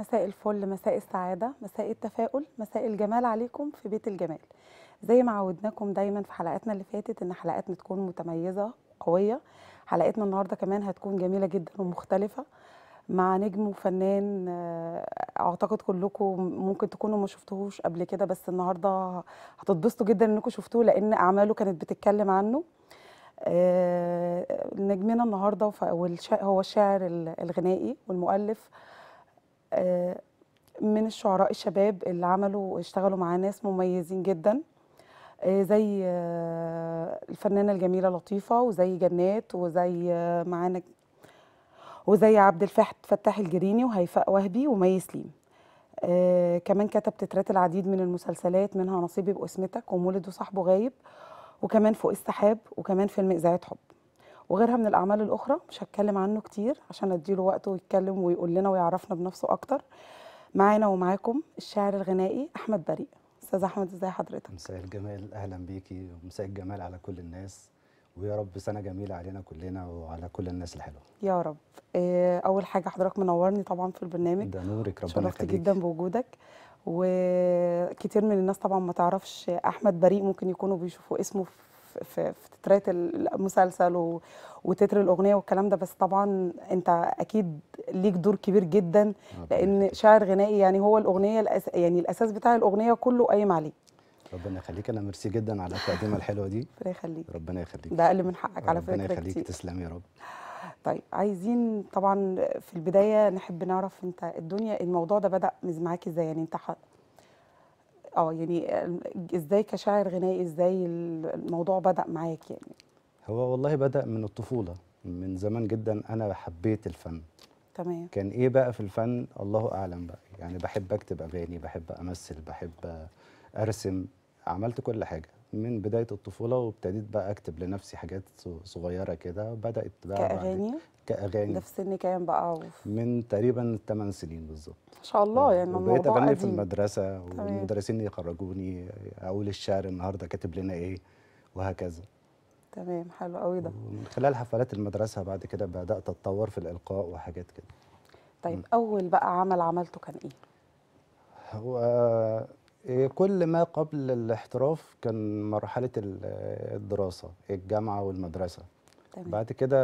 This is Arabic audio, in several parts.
مساء الفل مساء السعادة مساء التفاؤل مساء الجمال عليكم في بيت الجمال زي ما عودناكم دايما في حلقاتنا اللي فاتت ان حلقاتنا تكون متميزة قوية حلقتنا النهاردة كمان هتكون جميلة جدا ومختلفة مع نجم وفنان آه، اعتقد كلكم ممكن تكونوا ما شفتوهوش قبل كده بس النهارده هتتبسطوا جدا انكم شفتوه لان اعماله كانت بتتكلم عنه آه، نجمنا النهارده هو الشاعر الغنائي والمؤلف آه، من الشعراء الشباب اللي عملوا اشتغلوا مع ناس مميزين جدا آه، زي آه، الفنانه الجميله لطيفه وزي جنات وزي معانا وزي عبد الفتاح الجريني وهيفاء وهبي ومي سليم كمان كتب تترات العديد من المسلسلات منها نصيبي بأسمتك ومولد وصاحبه غايب وكمان فوق السحاب وكمان فيلم إذاعة حب وغيرها من الاعمال الاخرى مش هتكلم عنه كتير عشان اديله وقته ويتكلم ويقول لنا ويعرفنا بنفسه اكتر معانا ومعاكم الشاعر الغنائي احمد بريء استاذ احمد ازاي حضرتك مساء الجمال اهلا بيكي ومساء الجمال على كل الناس ويا رب سنه جميله علينا كلنا وعلى كل الناس الحلوه يا رب آه، اول حاجه حضرتك منورني طبعا في البرنامج ده نورك ربنا يخليك شرفت جدا بوجودك وكتير من الناس طبعا ما تعرفش احمد بريء ممكن يكونوا بيشوفوا اسمه في في تترات المسلسل وتتر الاغنيه والكلام ده بس طبعا انت اكيد ليك دور كبير جدا لان شاعر غنائي يعني هو الاغنيه الأس... يعني الاساس بتاع الاغنيه كله قايم عليه ربنا يخليك انا ميرسي جدا على التقدمه الحلوه دي ربنا يخليك ربنا يخليك ده اقل من حقك على فكره ربنا يخليك تسلم يا رب طيب عايزين طبعا في البدايه نحب نعرف انت الدنيا الموضوع ده بدا معاك ازاي يعني انت اه يعني آه، ازاي كشاعر غنائي ازاي الموضوع بدا معاك يعني هو والله بدا من الطفوله من زمان جدا انا حبيت الفن تمام كان ايه بقى في الفن الله اعلم بقى يعني بحب اكتب اغاني بحب امثل بحب ارسم عملت كل حاجه من بدايه الطفوله وابتديت بقى اكتب لنفسي حاجات صغيره كده بدات بقى كاغاني كاغاني ده في سن كام بقى وف... من تقريبا 8 سنين بالظبط ما شاء الله آه، يعني الموضوع بقيت اغني في المدرسه والمدرسين يخرجوني اقول الشعر النهارده كاتب لنا ايه وهكذا تمام حلو قوي ده من خلال حفلات المدرسه بعد كده بدات اتطور في الالقاء وحاجات كده طيب م. اول بقى عمل عملته كان ايه هو إيه، كل ما قبل الاحتراف كان مرحلة الدراسة الجامعة والمدرسة تمام. بعد كده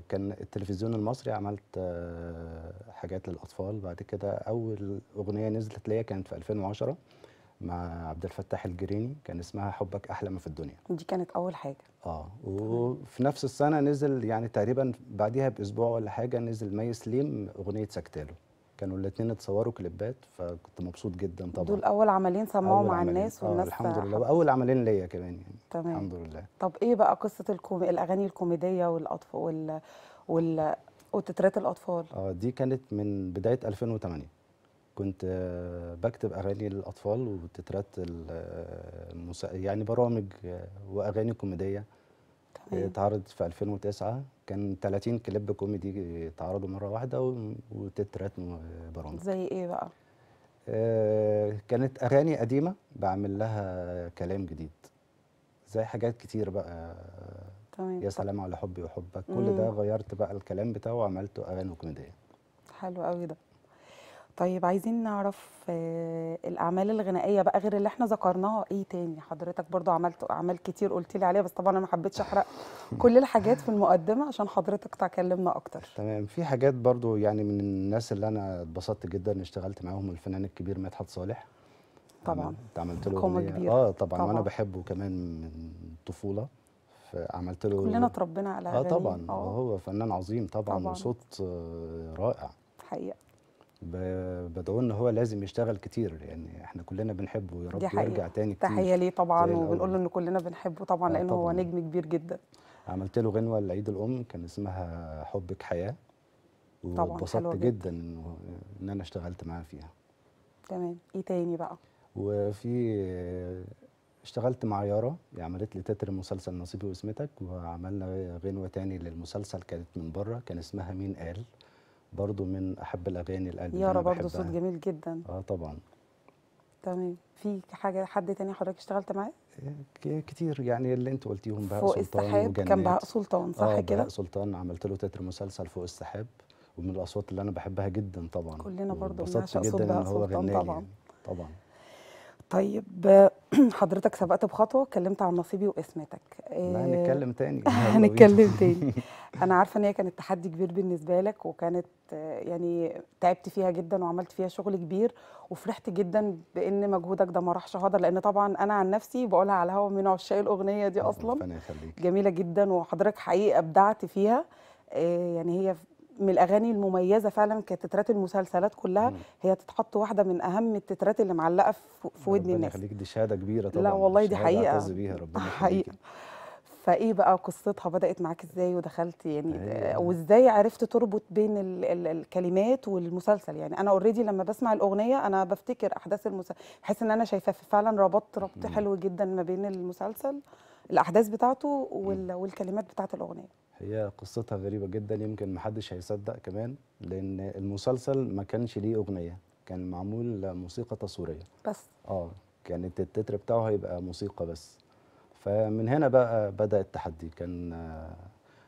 كان التلفزيون المصري عملت آه، حاجات للأطفال بعد كده أول أغنية نزلت ليا كانت في 2010 مع عبد الفتاح الجريني كان اسمها حبك أحلى ما في الدنيا دي كانت أول حاجة آه وفي نفس السنة نزل يعني تقريبا بعديها بأسبوع ولا حاجة نزل مي سليم أغنية سكتاله كانوا الاثنين اتصوروا كليبات فكنت مبسوط جدا طبعا دول اول عملين سمعوا مع الناس آه، والناس الحمد لله واول عملين ليا كمان يعني تمام الحمد لله طب ايه بقى قصه الكومي... الاغاني الكوميديه والاطفال وال... وال... وتترات الاطفال اه دي كانت من بدايه 2008 كنت آه، بكتب اغاني للاطفال وتترات آه، المسا... يعني برامج واغاني كوميديه أيوة. اتعرض في 2009 كان 30 كليب كوميدي اتعرضوا مره واحده وتترات برامج زي ايه بقى آه كانت اغاني قديمه بعمل لها كلام جديد زي حاجات كتير بقى تمام يا سلام على حبي وحبك كل ده غيرت بقى الكلام بتاعه وعملته اغاني كوميديه حلو قوي ده طيب عايزين نعرف آه، الاعمال الغنائيه بقى غير اللي احنا ذكرناها ايه تاني حضرتك برضو عملت اعمال كتير قلت لي عليها بس طبعا انا ما حبيتش احرق كل الحاجات في المقدمه عشان حضرتك تكلمنا اكتر تمام في حاجات برضو يعني من الناس اللي انا اتبسطت جدا اشتغلت معاهم الفنان الكبير مدحت صالح طبعا عملت له كبيرة. اه طبعا, طبعا وانا بحبه كمان من الطفوله فعملت له كلنا اتربينا على اه طبعا آه. هو فنان عظيم طبعا, طبعا. وصوت آه، رائع حقيقه بدعوه ان هو لازم يشتغل كتير يعني احنا كلنا بنحبه يا رب يرجع تاني كتير تحيه ليه طبعا وبنقول له ان كلنا بنحبه طبعا آه، لانه طبعًا. هو نجم كبير جدا عملت له غنوه لعيد الام كان اسمها حبك حياه وانبسطت جدا ان انا اشتغلت معاه فيها تمام ايه تاني بقى وفي اشتغلت مع يارا عملت لي تتر مسلسل نصيبي واسمتك وعملنا غنوه تاني للمسلسل كانت من بره كان اسمها مين قال برضو من احب الاغاني القلب يارا برضو صوت جميل جدا اه طبعا تمام في حاجه حد تاني حضرتك اشتغلت معاه آه، كتير يعني اللي انت قلتيهم بقى فوق سلطان السحاب وجنات. كان بقى سلطان صح آه كده سلطان عملت له تتر مسلسل فوق السحاب ومن الاصوات اللي انا بحبها جدا طبعا كلنا برضو بنعشق صوت بقى سلطان طبعا يعني. طبعا طيب حضرتك سبقت بخطوه اتكلمت عن نصيبي واسمتك لا آه، هنتكلم تاني هنتكلم تاني انا عارفه ان هي كانت تحدي كبير بالنسبه لك وكانت آه، يعني تعبت فيها جدا وعملت فيها شغل كبير وفرحت جدا بان مجهودك ده ما راحش هدر لان طبعا انا عن نفسي بقولها على الهوا من عشاق الاغنيه دي اصلا جميله جدا وحضرتك حقيقه ابدعت فيها آه، يعني هي من الاغاني المميزه فعلا كتترات المسلسلات كلها مم. هي تتحط واحده من اهم التترات اللي معلقه في ودن الناس ربنا يخليك دي شهاده كبيره طبعا لا والله دي حقيقه بيها ربنا حقيقه فايه بقى قصتها بدات معاك ازاي ودخلت يعني أيوة. وازاي عرفت تربط بين الـ الـ الكلمات والمسلسل يعني انا اوريدي لما بسمع الاغنيه انا بفتكر احداث المسلسل بحس ان انا شايفاه فعلا ربطت ربط حلو جدا ما بين المسلسل الاحداث بتاعته والكلمات بتاعت الاغنيه هي قصتها غريبة جدا يمكن محدش هيصدق كمان لأن المسلسل ما كانش ليه أغنية كان معمول موسيقى تصويرية بس اه كانت التتر بتاعه هيبقى موسيقى بس فمن هنا بقى بدأ التحدي كان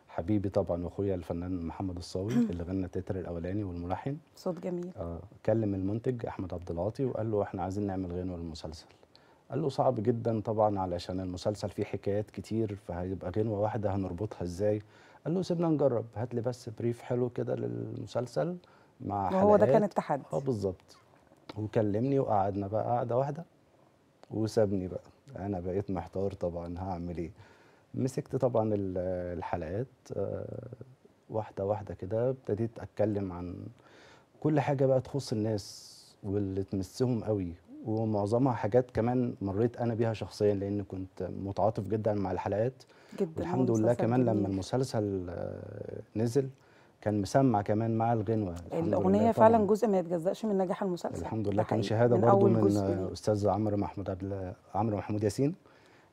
حبيبي طبعا واخويا الفنان محمد الصاوي اللي غنى التتر الاولاني والملحن صوت جميل اه كلم المنتج احمد عبد العاطي وقال له احنا عايزين نعمل غنوه للمسلسل قال له صعب جدا طبعا علشان المسلسل فيه حكايات كتير فهيبقى غنوه واحده هنربطها ازاي قال له سيبنا نجرب هات لي بس بريف حلو كده للمسلسل مع وهو ده كان التحدي اه بالظبط وكلمني وقعدنا بقى قعده واحده وسابني بقى انا بقيت محتار طبعا هعمل ايه مسكت طبعا الحلقات آه، واحده واحده كده ابتديت اتكلم عن كل حاجه بقى تخص الناس واللي تمسهم قوي ومعظمها حاجات كمان مريت انا بيها شخصيا لان كنت متعاطف جدا مع الحلقات جدا الحمد لله كمان لما المسلسل آه، نزل كان مسمع كمان مع الغنوه الاغنيه فعلا جزء ما يتجزاش من نجاح المسلسل الحمد لله كان شهاده من برضو من استاذ عمرو محمود عبد عمرو محمود ياسين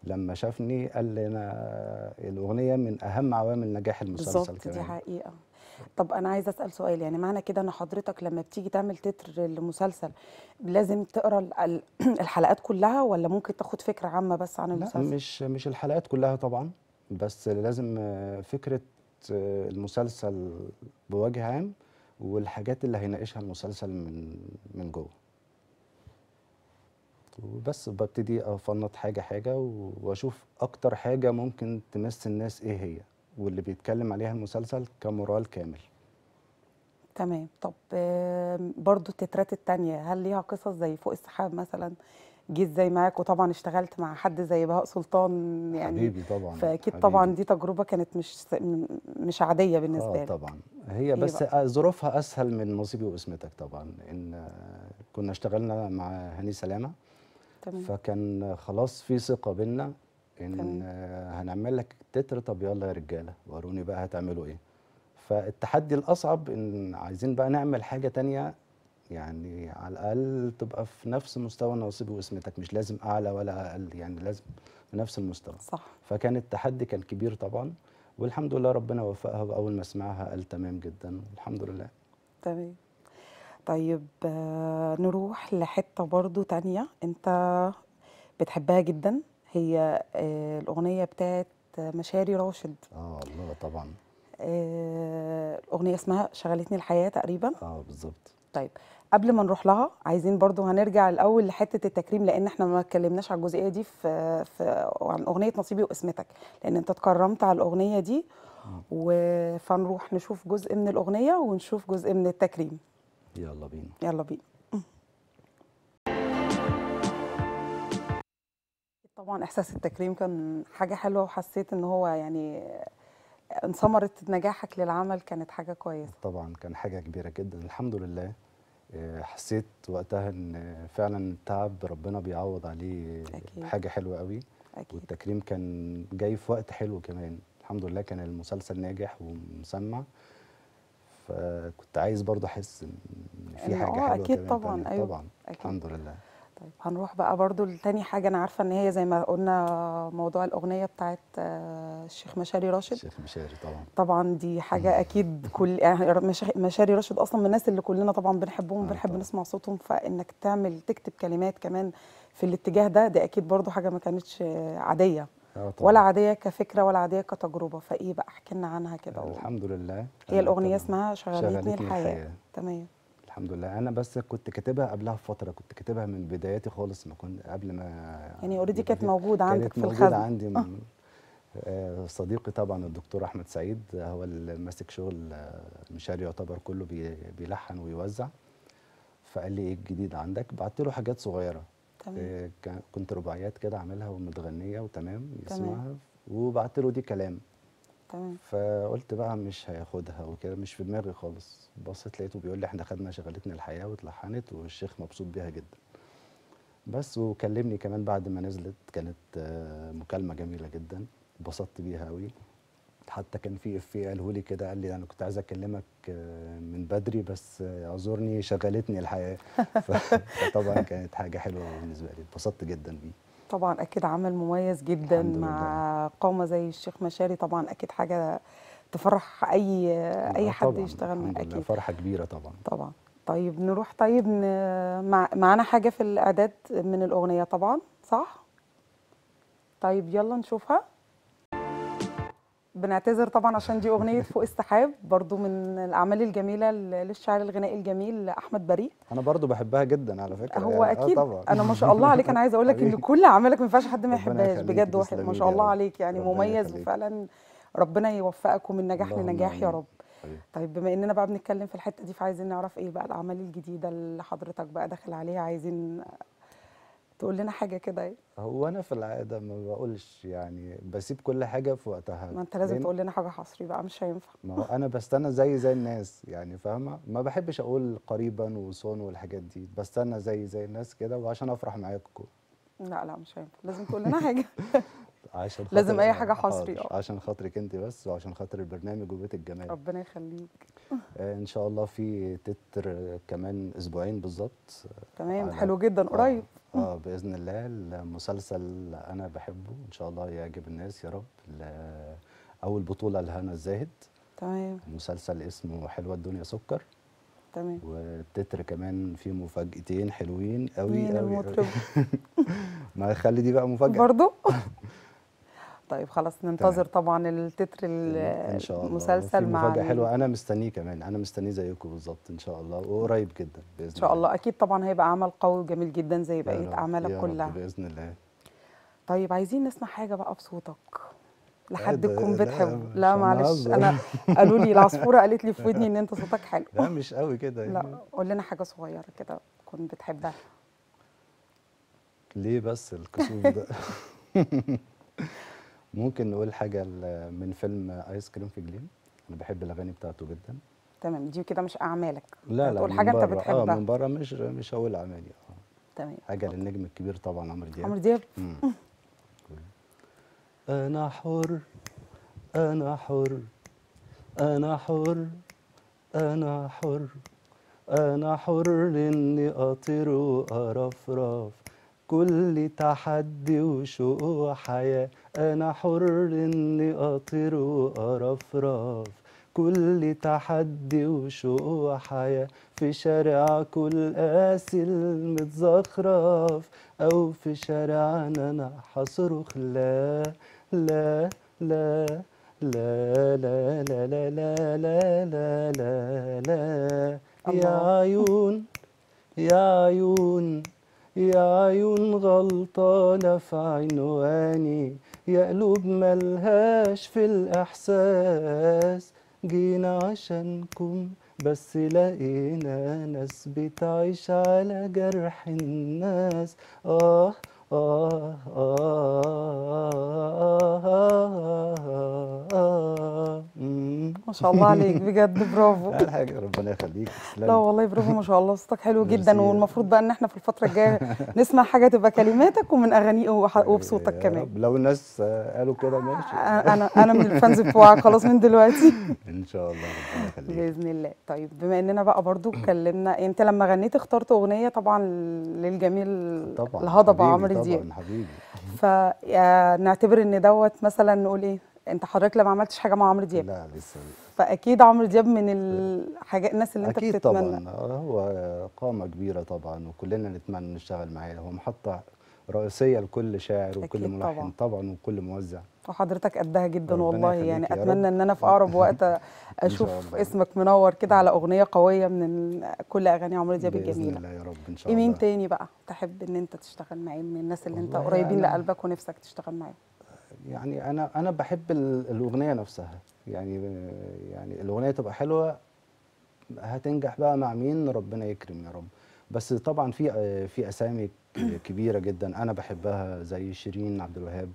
لما شافني قال لي انا آه، الاغنيه من اهم عوامل نجاح المسلسل بالظبط دي حقيقه طب انا عايزه اسال سؤال يعني معنى كده ان حضرتك لما بتيجي تعمل تتر لمسلسل لازم تقرا الحلقات كلها ولا ممكن تاخد فكره عامه بس عن المسلسل لا مش مش الحلقات كلها طبعا بس لازم فكره المسلسل بوجه عام والحاجات اللي هيناقشها المسلسل من من جوه وبس ببتدي افنط حاجه حاجه واشوف اكتر حاجه ممكن تمس الناس ايه هي واللي بيتكلم عليها المسلسل كمورال كامل تمام طب آه، برضو التترات التانية هل ليها قصص زي فوق السحاب مثلا جيت زي معاك وطبعا اشتغلت مع حد زي بهاء سلطان يعني حبيبي طبعا فاكيد طبعا دي تجربه كانت مش مش عاديه بالنسبه آه، لك اه طبعا هي إيه بس آه، ظروفها اسهل من نصيبي واسمتك طبعا ان كنا اشتغلنا مع هاني سلامه تمام. فكان خلاص في ثقه بينا ان هنعمل لك تتر طب يلا يا رجاله وروني بقى هتعملوا ايه فالتحدي الاصعب ان عايزين بقى نعمل حاجه تانية يعني على الاقل تبقى في نفس مستوى نصيبي واسمتك مش لازم اعلى ولا اقل يعني لازم في نفس المستوى صح فكان التحدي كان كبير طبعا والحمد لله ربنا وفقها واول ما سمعها قال تمام جدا الحمد لله تمام طيب آه، نروح لحته برضو تانية انت بتحبها جدا هي آه، الاغنيه بتاعت مشاري راشد اه الله طبعا آه، الاغنيه اسمها شغلتني الحياه تقريبا اه بالظبط طيب قبل ما نروح لها عايزين برضو هنرجع الاول لحته التكريم لان احنا ما اتكلمناش على الجزئيه دي في, في عن اغنيه نصيبي واسمتك لان انت اتكرمت على الاغنيه دي آه. فنروح نشوف جزء من الاغنيه ونشوف جزء من التكريم يلا بينا يلا بينا طبعا احساس التكريم كان حاجه حلوه وحسيت ان هو يعني انثمرت نجاحك للعمل كانت حاجه كويسه طبعا كان حاجه كبيره جدا الحمد لله آه، حسيت وقتها ان فعلا التعب ربنا بيعوض عليه أكيد. بحاجه حلوه قوي أكيد. والتكريم كان جاي في وقت حلو كمان الحمد لله كان المسلسل ناجح ومسمع فكنت عايز برضه احس ان في حاجه آه، حلوه اكيد طبعا ايوه طبعا أكيد. الحمد لله طيب هنروح بقى برضو لتاني حاجة أنا عارفة إن هي زي ما قلنا موضوع الأغنية بتاعت آه، الشيخ مشاري راشد الشيخ مشاري طبعا طبعا دي حاجة أكيد كل يعني مشاري راشد أصلا من الناس اللي كلنا طبعا بنحبهم آه، وبنحب نسمع صوتهم فإنك تعمل تكتب كلمات كمان في الاتجاه ده ده أكيد برضو حاجة ما كانتش عادية آه، طبعا. ولا عاديه كفكره ولا عاديه كتجربه فايه بقى احكي لنا عنها كده الحمد لله هي الاغنيه اسمها شغلتني الحياه تمام الحمد لله انا بس كنت كاتبها قبلها بفتره كنت كاتبها من بداياتي خالص ما كنت قبل ما يعني اوريدي كانت موجوده عندك في الخزنه موجوده عندي آه. آه، صديقي طبعا الدكتور احمد سعيد هو اللي ماسك شغل آه، مشاري يعتبر كله بيلحن ويوزع فقال لي ايه الجديد عندك بعت له حاجات صغيره تمام. كنت رباعيات كده عاملها ومتغنيه وتمام يسمعها وبعت له دي كلام تمام فقلت بقى مش هياخدها وكده مش في دماغي خالص بصيت لقيته بيقول لي احنا خدنا شغلتنا الحياه واتلحنت والشيخ مبسوط بيها جدا بس وكلمني كمان بعد ما نزلت كانت آه، مكالمه جميله جدا اتبسطت بيها قوي حتى كان في افيه قاله لي كده قال لي انا كنت عايز اكلمك آه، من بدري بس اعذرني آه، شغلتني الحياه فطبعا كانت حاجه حلوه بالنسبه لي اتبسطت جدا بيه طبعا اكيد عمل مميز جدا مع قامه زي الشيخ مشاري طبعا اكيد حاجه تفرح اي اي حد يشتغل معاه اكيد فرحه كبيره طبعا طبعا طيب نروح طيب معانا حاجه في الاعداد من الاغنيه طبعا صح طيب يلا نشوفها بنعتذر طبعا عشان دي اغنيه فوق السحاب برضو من الاعمال الجميله للشاعر الغنائي الجميل احمد بريء انا برضو بحبها جدا على فكره هو يعني آه، اكيد طبعا. انا ما شاء الله عليك انا عايزه اقول لك ان كل اعمالك ما ينفعش حد ما يحبهاش بجد واحد ما شاء الله عليك يعني مميز وفعلا ربنا يوفقك ومن نجاح لنجاح يا رب طيب بما اننا بقى بنتكلم في الحته دي فعايزين نعرف ايه بقى الاعمال الجديده اللي حضرتك بقى داخل عليها عايزين تقول لنا حاجه كده ايه هو انا في العاده ما بقولش يعني بسيب كل حاجه في وقتها ما انت لازم تقول لنا حاجه حصري بقى مش هينفع ما هو انا بستنى زي زي الناس يعني فاهمه ما بحبش اقول قريبا وصون والحاجات دي بستنى زي زي الناس كده وعشان افرح معاكم لا لا مش هينفع لازم تقول لنا حاجه عشان لازم اي حاجه حصري عشان خاطرك انت بس وعشان خاطر البرنامج وبيت الجمال ربنا يخليك آه، ان شاء الله في تتر كمان اسبوعين بالظبط تمام حلو جدا آه، قريب آه, اه باذن الله المسلسل انا بحبه ان شاء الله يعجب الناس يا رب اول بطوله لهنا الزاهد تمام مسلسل اسمه حلوه الدنيا سكر تمام والتتر كمان فيه مفاجأتين حلوين قوي قوي, قوي. ما خلي دي بقى مفاجأة برضه طيب خلاص ننتظر طبعا التتر المسلسل مع مفاجاه حلوه انا مستنيه كمان انا مستنيه زيكم بالظبط ان شاء الله وقريب جدا باذن الله ان شاء الله اكيد طبعا هيبقى عمل قوي وجميل جدا زي بقيه اعمالك كلها باذن الله طيب عايزين نسمع حاجه بقى بصوتك لحد إيه تكون بتحبه لا, لا معلش انا قالوا لي العصفوره قالت لي في ودني ان انت صوتك حلو لا مش قوي كده يعني. لا قول لنا حاجه صغيره كده تكون بتحبها ليه بس الكسوف ده ممكن نقول حاجه من فيلم ايس كريم في جليم انا بحب الاغاني بتاعته جدا تمام دي كده مش اعمالك لا لا تقول حاجه انت بتحبها اه من بره مش مش هقول اعمالي اه تمام حاجه أوكي. للنجم الكبير طبعا عمرو دياب عمرو دياب انا حر انا حر انا حر انا حر انا حر اني اطير وارفرف كل تحدي وشوق وحياة أنا حر إني أطير وأرفرف كل تحدي وشوق وحياة في كل قاسي المتزخرف أو في شارعنا أنا حصرخ لا لا لا لا لا لا لا لا لا لا لا يا عيون يا عيون يا عيون غلطانة في عنواني يا قلوب ملهاش في الإحساس جينا عشانكم بس لقينا ناس بتعيش على جرح الناس آه آه آه آه آه آه آه, آه. شاء الله عليك بجد برافو لا حاجه ربنا يخليك لا والله برافو ما شاء الله صوتك حلو جدا والمفروض بقى ان احنا في الفتره الجايه نسمع حاجه تبقى كلماتك ومن اغانيك وبصوتك كمان لو الناس قالوا كده ماشي انا انا من الفانز بتوعك خلاص من دلوقتي ان شاء الله ربنا يخليك باذن الله طيب بما اننا بقى برضو اتكلمنا انت لما غنيت اخترت اغنيه طبعا للجميل طبعا الهضبه عمرو دياب طبعا حبيبي فنعتبر ان دوت مثلا نقول ايه انت حضرتك لما عملتش حاجه مع عمرو دياب لا لسه فاكيد عمرو دياب من الحاجات إيه. الناس اللي انت أكيد بتتمنى طبعا هو قامه كبيره طبعا وكلنا نتمنى نشتغل معاه هو محطه رئيسيه لكل شاعر وكل ملحن طبعا, طبعا وكل موزع وحضرتك قدها جدا والله يعني اتمنى ان انا في اقرب وقت اشوف اسمك منور كده على اغنيه قويه من كل اغاني عمرو دياب الجميله باذن الله يا رب ان شاء الله مين تاني بقى تحب ان انت تشتغل معاه من الناس اللي انت قريبين لقلبك ونفسك تشتغل معاه يعني انا انا بحب الاغنيه نفسها يعني يعني الاغنيه تبقى حلوه هتنجح بقى مع مين ربنا يكرم يا رب بس طبعا في في اسامي كبيره جدا انا بحبها زي شيرين عبد الوهاب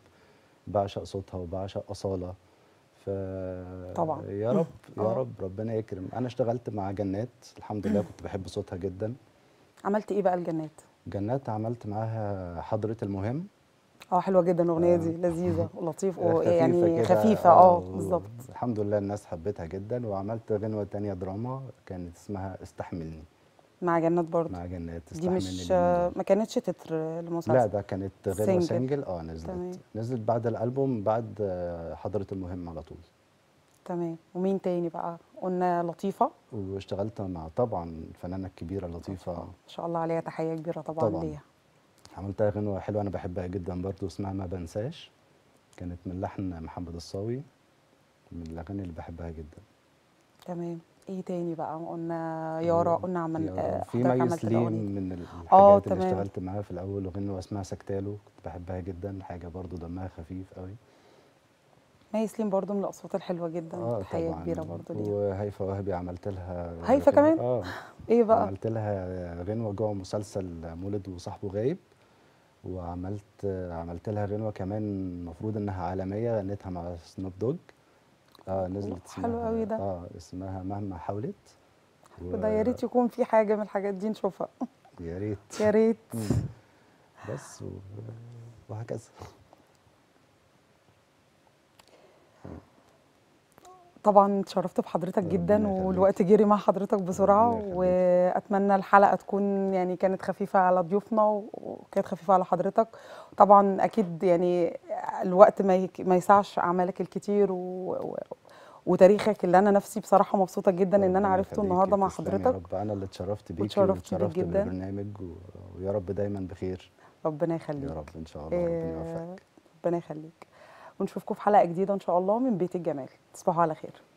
بعشق صوتها وبعشق اصاله ف طبعا يا رب يا آه. رب ربنا يكرم انا اشتغلت مع جنات الحمد لله كنت بحب صوتها جدا عملت ايه بقى الجنات جنات عملت معاها حضره المهم اه حلوه جدا الاغنيه دي آه. لذيذه ولطيفه ويعني خفيفه اه, آه، بالظبط الحمد لله الناس حبتها جدا وعملت غنوه تانية دراما كانت اسمها استحملني مع جنات برضه مع جنات دي مش ما كانتش تتر لمسلسل لا ده كانت غنوه سنجل اه نزلت تمام. نزلت بعد الالبوم بعد حضره المهم على طول تمام ومين تاني بقى قلنا لطيفه واشتغلت مع طبعا الفنانه الكبيره لطيفه ما شاء الله عليها تحيه كبيره طبعا, طبعًا. ليها عملتها غنوة حلوة أنا بحبها جدا برضو اسمها ما بنساش كانت من لحن محمد الصاوي من الأغاني اللي بحبها جدا تمام ايه تاني بقى قلنا آه، يارا قلنا عمل آه، في مي سليم من آه، الحاجات اللي اشتغلت معاها في الاول وغنوة اسمها سكتالو كنت بحبها جدا حاجه برضو دمها خفيف قوي سليم برضو من الاصوات الحلوه جدا آه تحيه كبيره برضو ليها وهيفا وهبي عملت لها هيفا كمان اه ايه بقى عملت لها غنوه جوه مسلسل مولد وصاحبه غايب وعملت عملت لها غنوه كمان المفروض انها عالميه غنيتها مع سنوب دوج اه نزلت اسمها حلو قوي ده اه اسمها مهما حاولت وده يا ريت يكون في حاجه من الحاجات دي نشوفها يا ريت يا ريت بس و... وهكذا طبعا اتشرفت بحضرتك آه، جدا والوقت جري مع حضرتك بسرعه واتمنى الحلقه تكون يعني كانت خفيفه على ضيوفنا وكانت خفيفه على حضرتك طبعا اكيد يعني الوقت ما ما يسعش اعمالك الكتير و... وتاريخك اللي انا نفسي بصراحه مبسوطه جدا ان انا عرفته النهارده مع حضرتك يا رب انا اللي اتشرفت بيكي واتشرفت بيك جدا بالبرنامج ويا رب دايما بخير ربنا يخليك يا رب ان شاء الله ربنا يوفقك آه، ربنا يخليك ونشوفكم في حلقه جديده ان شاء الله من بيت الجمال تصبحوا على خير